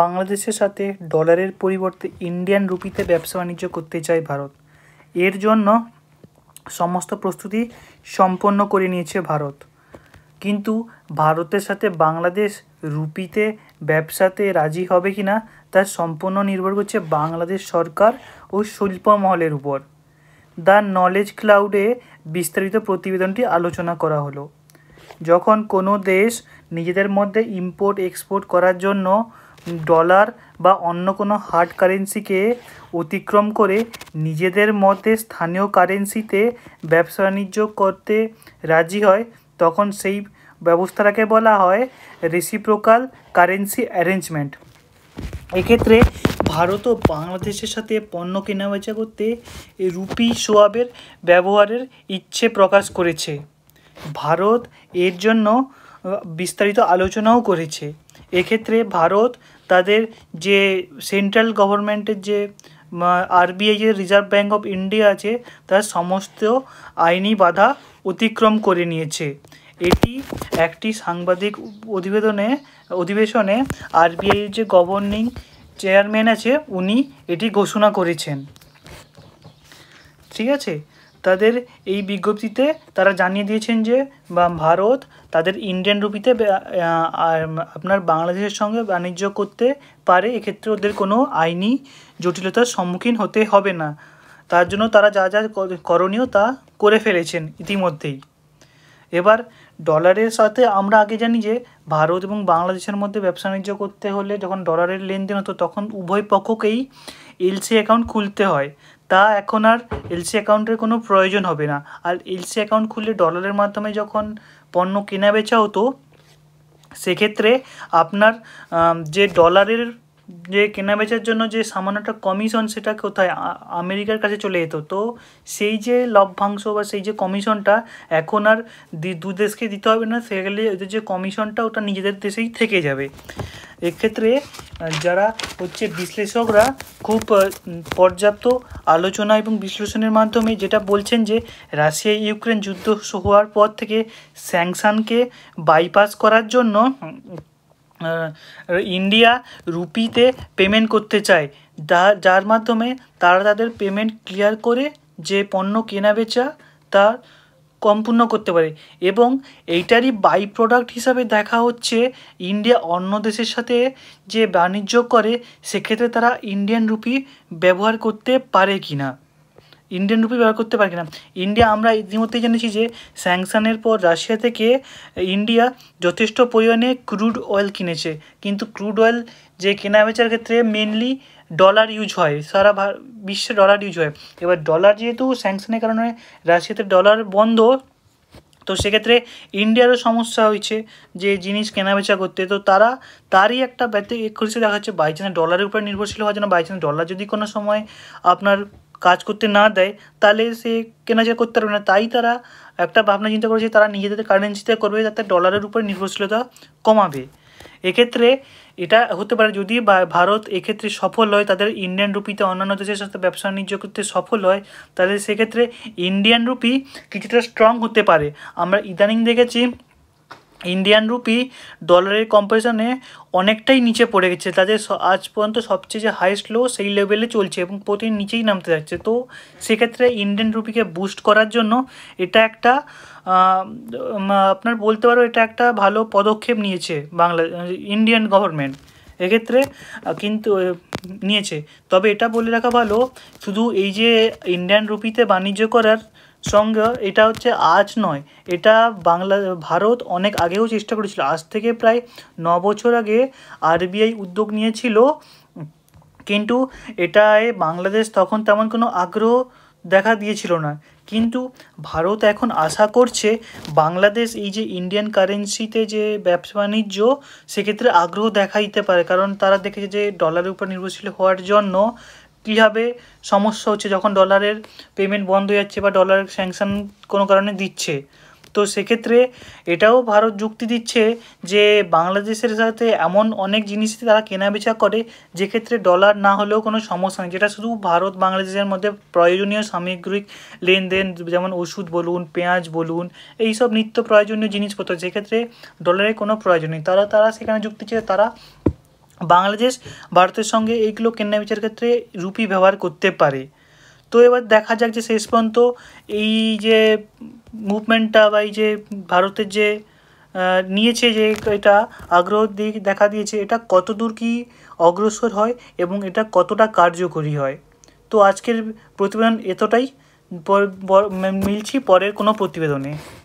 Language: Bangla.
বাংলাদেশের সাথে ডলারের পরিবর্তে ইন্ডিয়ান রুপিতে ব্যবসা বাণিজ্য করতে চায় ভারত এর জন্য সমস্ত প্রস্তুতি সম্পন্ন করে নিয়েছে ভারত কিন্তু ভারতের সাথে বাংলাদেশ রুপিতে ব্যবসাতে রাজি হবে কি না তা সম্পূর্ণ নির্ভর করছে বাংলাদেশ সরকার ও শিল্প মহলের উপর দ্য নলেজ ক্লাউডে বিস্তারিত প্রতিবেদনটি আলোচনা করা হলো যখন কোনো দেশ নিজেদের মধ্যে ইম্পোর্ট এক্সপোর্ট করার জন্য ডলার বা অন্য কোনো হার্ড কারেন্সিকে অতিক্রম করে নিজেদের মধ্যে স্থানীয় কারেন্সিতে ব্যবসা বাণিজ্য করতে রাজি হয় তখন সেই ব্যবস্থাটাকে বলা হয় রেসিপ্রোকাল কারেন্সি অ্যারেঞ্জমেন্ট এক্ষেত্রে ভারত ও বাংলাদেশের সাথে পণ্য কেনাবেচা করতে রুপি সোয়াবের ব্যবহারের ইচ্ছে প্রকাশ করেছে ভারত এর জন্য বিস্তারিত আলোচনাও করেছে এক্ষেত্রে ভারত তাদের যে সেন্ট্রাল গভর্নমেন্টের যে আরবিআই এর রিজার্ভ ব্যাঙ্ক অফ ইন্ডিয়া আছে তার সমস্ত আইনি বাধা অতিক্রম করে নিয়েছে এটি একটি সাংবাদিক অধিবেদনে অধিবেশনে আরবিআইয়ের যে গভর্নিং চেয়ারম্যান আছে উনি এটি ঘোষণা করেছেন ঠিক আছে তাদের এই বিজ্ঞপ্তিতে তারা জানিয়ে দিয়েছেন যে ভারত তাদের ইন্ডিয়ান রুপিতে আপনার বাংলাদেশের সঙ্গে বাণিজ্য করতে পারে এক্ষেত্রে ওদের কোনো আইনি জটিলতার সম্মুখীন হতে হবে না তার জন্য তারা যা যা করণীয় তা করে ফেলেছেন ইতিমধ্যেই এবার ডলারের সাথে আমরা আগে জানি যে ভারত এবং বাংলাদেশের মধ্যে ব্যবসা বাণিজ্য করতে হলে যখন ডলারের লেনদেন হতো তখন উভয় পক্ষকেই এলসি অ্যাকাউন্ট খুলতে হয় তা এখন আর এলসি অ্যাকাউন্টের কোনো প্রয়োজন হবে না আর এলসি অ্যাকাউন্ট খুলে ডলারের মাধ্যমে যখন পণ্য কেনা বেচা হতো সেক্ষেত্রে আপনার যে ডলারের যে কেনা বেচার জন্য যে সামান্যটা কমিশন সেটা কোথায় আমেরিকার কাছে চলে যেত তো সেই যে লভ্যাংশ বা সেই যে কমিশনটা এখন আর দু দেশকে দিতে হবে না সেগুলি ওদের যে কমিশনটা ওটা নিজেদের দেশেই থেকে যাবে এক্ষেত্রে যারা হচ্ছে বিশ্লেষকরা খুব পর্যাপ্ত আলোচনা এবং বিশ্লেষণের মাধ্যমে যেটা বলছেন যে রাশিয়া ইউক্রেন যুদ্ধ হওয়ার পর থেকে স্যাংশনকে বাইপাস করার জন্য ইন্ডিয়া রুপিতে পেমেন্ট করতে চায় যার মাধ্যমে তারা তাদের পেমেন্ট ক্লিয়ার করে যে পণ্য কেনা বেচা তার কম্পূর্ণ করতে পারে এবং এইটারই বাই প্রোডাক্ট হিসাবে দেখা হচ্ছে ইন্ডিয়া অন্য দেশের সাথে যে বাণিজ্য করে সেক্ষেত্রে তারা ইন্ডিয়ান রুপি ব্যবহার করতে পারে কি না ইন্ডিয়ান রুপি ব্যবহার করতে পারে না ইন্ডিয়া আমরা ইতিমধ্যেই জেনেছি যে স্যাংশনের পর রাশিয়া থেকে ইন্ডিয়া যথেষ্ট পরিমাণে ক্রুড অয়েল কিনেছে কিন্তু ক্রুড অয়েল যে কেনা বেচার ক্ষেত্রে মেনলি ডলার ইউজ হয় সারা বিশ্বে ডলার ইউজ হয় এবার ডলার যেহেতু স্যাংশনের কারণে রাশিয়াতে ডলার বন্ধ তো সেক্ষেত্রে ইন্ডিয়ারও সমস্যা হয়েছে যে জিনিস কেনাবেচা করতে তো তারা তারই একটা ব্যতি একরিসে দেখা যাচ্ছে বাইচান্স ডলারের উপরে নির্ভরশীল হওয়ার জন্য বাইচান্স ডলার যদি কোনো সময় আপনার কাজ করতে না দেয় তাহলে সে কেনাচা করতে পারবে না তাই তারা একটা ভাবনা চিন্তা করেছে তারা নিজেদের কারেন্সিতে করবে যাতে ডলারের উপরে নির্ভরশীলতা কমাবে এক্ষেত্রে এটা হতে পারে যদি ভারত এক্ষেত্রে সফল হয় তাদের ইন্ডিয়ান রুপিতে অন্যান্য দেশের সাথে ব্যবসা বাণিজ্য করতে সফল হয় তাহলে সেক্ষেত্রে ইন্ডিয়ান রুপি কিছুটা স্ট্রং হতে পারে আমরা ইদানিং দেখেছি ইন্ডিয়ান রুপি ডলারের কম্পারিজনে অনেকটাই নিচে পড়ে গেছে তাদের আজ পর্যন্ত সবচেয়ে যে হাইস্ট লো সেই লেভেলে চলছে এবং প্রতিদিন নিচেই নামতে যাচ্ছে তো সেক্ষেত্রে ইন্ডিয়ান রুপিকে বুস্ট করার জন্য এটা একটা আপনার বলতে পারো এটা একটা ভালো পদক্ষেপ নিয়েছে বাংলা ইন্ডিয়ান গভর্নমেন্ট এক্ষেত্রে কিন্তু নিয়েছে তবে এটা বলে রাখা ভালো শুধু এই যে ইন্ডিয়ান রুপিতে বাণিজ্য করার সঙ্গে এটা হচ্ছে আজ নয় এটা বাংলা ভারত অনেক আগেও চেষ্টা করেছিল আজ থেকে প্রায় ন বছর আগে আরবিআই উদ্যোগ নিয়েছিল কিন্তু এটায় বাংলাদেশ তখন তেমন কোনো আগ্রহ দেখা দিয়েছিল না কিন্তু ভারত এখন আশা করছে বাংলাদেশ এই যে ইন্ডিয়ান কারেন্সিতে যে ব্যবসা বাণিজ্য সেক্ষেত্রে আগ্রহ দেখা দিতে পারে কারণ তারা দেখেছে যে ডলারের উপর নির্ভরশীল হওয়ার জন্য কীভাবে সমস্যা হচ্ছে যখন ডলারের পেমেন্ট বন্ধ হয়ে যাচ্ছে বা ডলার স্যাংশন কোনো কারণে দিচ্ছে তো সেক্ষেত্রে এটাও ভারত যুক্তি দিচ্ছে যে বাংলাদেশের সাথে এমন অনেক জিনিস তারা কেনাবেচা করে যেক্ষেত্রে ডলার না হলেও কোনো সমস্যা নেই যেটা শুধু ভারত বাংলাদেশের মধ্যে প্রয়োজনীয় সামগ্রিক লেনদেন যেমন ওষুধ বলুন পেঁয়াজ বলুন এইসব নিত্য প্রয়োজনীয় জিনিসপত্র যেক্ষেত্রে ডলারের কোনো প্রয়োজন নেই তারা তারা সেখানে যুক্তি ছিল তারা বাংলাদেশ ভারতের সঙ্গে এইগুলো কেনা বিচার ক্ষেত্রে রুপি ব্যবহার করতে পারে তো এবার দেখা যাক যে শেষ পর্যন্ত এই যে মুভমেন্টটা বা এই যে ভারতের যে নিয়েছে যে এটা আগ্রহ দিক দেখা দিয়েছে এটা কত দূর কি অগ্রসর হয় এবং এটা কতটা কার্যকরী হয় তো আজকের প্রতিবেদন এতটাই মিলছি পরের কোনো প্রতিবেদনে